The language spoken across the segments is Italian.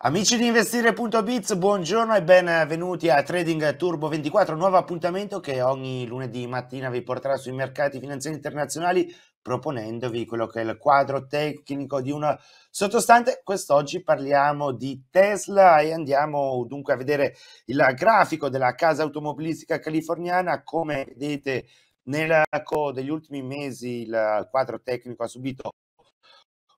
Amici di investire.biz, buongiorno e benvenuti a Trading Turbo 24, nuovo appuntamento che ogni lunedì mattina vi porterà sui mercati finanziari internazionali proponendovi quello che è il quadro tecnico di una sottostante. Quest'oggi parliamo di Tesla e andiamo dunque a vedere il grafico della casa automobilistica californiana. Come vedete nell'arco degli ultimi mesi il quadro tecnico ha subito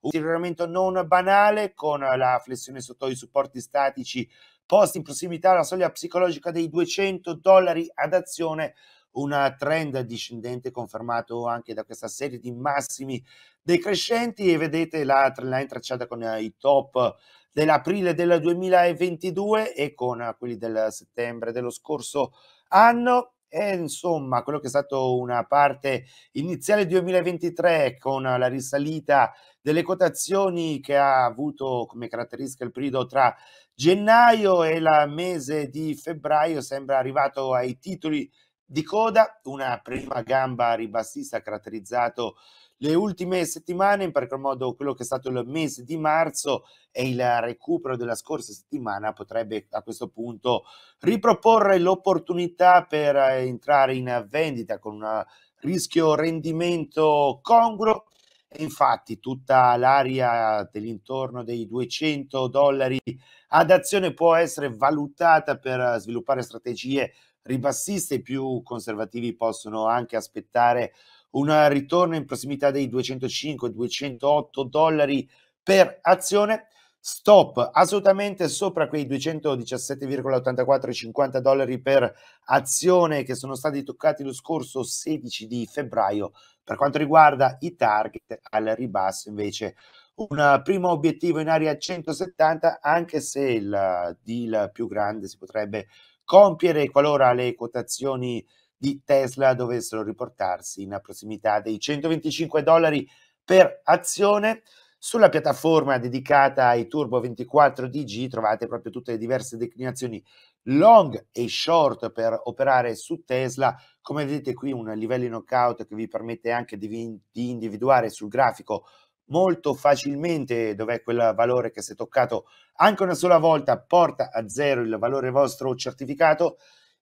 un tirolamento non banale con la flessione sotto i supporti statici posti in prossimità alla soglia psicologica dei 200 dollari ad azione, un trend discendente confermato anche da questa serie di massimi decrescenti e vedete la line tracciata con i top dell'aprile del 2022 e con quelli del settembre dello scorso anno e insomma, quello che è stato una parte iniziale 2023 con la risalita delle quotazioni che ha avuto come caratteristica il periodo tra gennaio e il mese di febbraio sembra arrivato ai titoli di coda, una prima gamba ribassista ha caratterizzato le ultime settimane, in particolar modo quello che è stato il mese di marzo e il recupero della scorsa settimana potrebbe a questo punto riproporre l'opportunità per entrare in vendita con un rischio rendimento congruo e infatti tutta l'area dell'intorno dei 200 dollari ad azione può essere valutata per sviluppare strategie ribassiste, i più conservativi possono anche aspettare un ritorno in prossimità dei 205-208 dollari per azione stop assolutamente sopra quei 217,84,50 dollari per azione che sono stati toccati lo scorso 16 di febbraio. Per quanto riguarda i target al ribasso invece un primo obiettivo in area 170 anche se il deal più grande si potrebbe compiere qualora le quotazioni di Tesla dovessero riportarsi in prossimità dei 125 dollari per azione. Sulla piattaforma dedicata ai Turbo 24DG trovate proprio tutte le diverse declinazioni long e short per operare su Tesla. Come vedete qui un livello in knockout che vi permette anche di, di individuare sul grafico molto facilmente dov'è quel valore che se toccato anche una sola volta porta a zero il valore vostro certificato.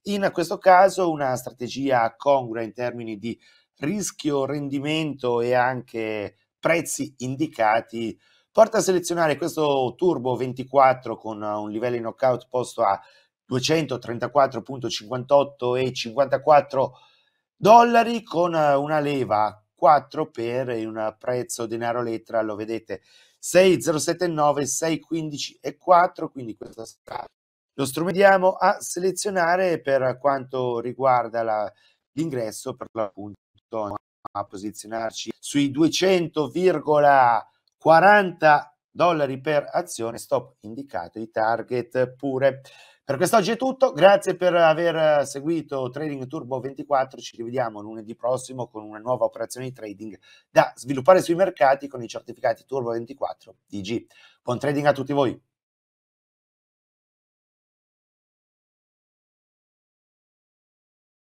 In questo caso una strategia congrua in termini di rischio, rendimento e anche prezzi indicati porta a selezionare questo turbo 24 con uh, un livello in knockout posto a 234.58 e 54 dollari con uh, una leva 4 per un prezzo denaro lettera lo vedete 6079 615 e 4 quindi questo sarà lo strumentiamo a selezionare per quanto riguarda l'ingresso per l'appunto a posizionarci sui 200,40 dollari per azione, stop indicato i target pure. Per quest'oggi è tutto, grazie per aver seguito Trading Turbo 24, ci rivediamo lunedì prossimo con una nuova operazione di trading da sviluppare sui mercati con i certificati Turbo 24 DG. Buon trading a tutti voi!